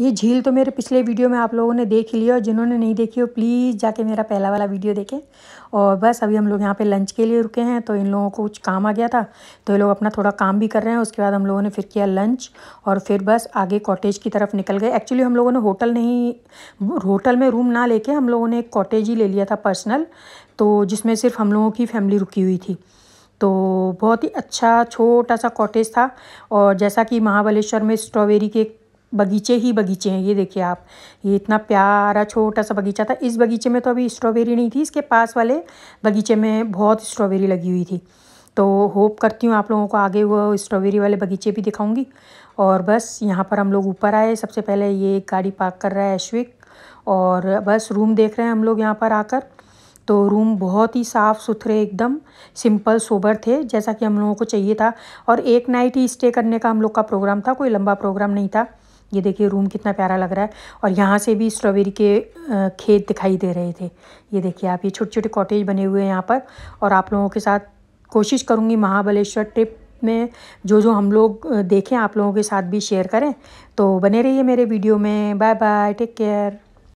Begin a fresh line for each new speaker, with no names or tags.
ये झील तो मेरे पिछले वीडियो में आप लोगों ने देख ली और जिन्होंने नहीं देखी हो प्लीज़ जाके मेरा पहला वाला वीडियो देखें और बस अभी हम लोग यहाँ पे लंच के लिए रुके हैं तो इन लोगों को कुछ काम आ गया था तो ये लोग अपना थोड़ा काम भी कर रहे हैं उसके बाद हम लोगों ने फिर किया लंच और फिर बस आगे कॉटेज की तरफ निकल गए एक्चुअली हम लोगों ने होटल नहीं होटल में रूम ना लेके हम लोगों ने एक कॉटेज ही ले लिया था पर्सनल तो जिसमें सिर्फ हम लोगों की फैमिली रुकी हुई थी तो बहुत ही अच्छा छोटा सा कॉटेज था और जैसा कि महाबलेश्वर में स्ट्रॉबेरी के बगीचे ही बगीचे हैं ये देखिए आप ये इतना प्यारा छोटा सा बगीचा था इस बगीचे में तो अभी स्ट्रॉबेरी नहीं थी इसके पास वाले बगीचे में बहुत स्ट्रॉबेरी लगी हुई थी तो होप करती हूँ आप लोगों को आगे वो स्ट्रॉबेरी वाले बगीचे भी दिखाऊंगी और बस यहाँ पर हम लोग ऊपर आए सबसे पहले ये गाड़ी पार्क कर रहा है ऐश्विक और बस रूम देख रहे हैं हम लोग यहाँ पर आकर तो रूम बहुत ही साफ़ सुथरे एकदम सिंपल सोबर थे जैसा कि हम लोगों को चाहिए था और एक नाइट ही स्टे करने का हम लोग का प्रोग्राम था कोई लंबा प्रोग्राम नहीं था ये देखिए रूम कितना प्यारा लग रहा है और यहाँ से भी स्ट्रॉबेरी के खेत दिखाई दे रहे थे ये देखिए आप ये छोटे छोटे कॉटेज बने हुए हैं यहाँ पर और आप लोगों के साथ कोशिश करूँगी महाबलेश्वर ट्रिप में जो जो हम लोग देखें आप लोगों के साथ भी शेयर करें तो बने रहिए मेरे वीडियो में बाय बाय टेक केयर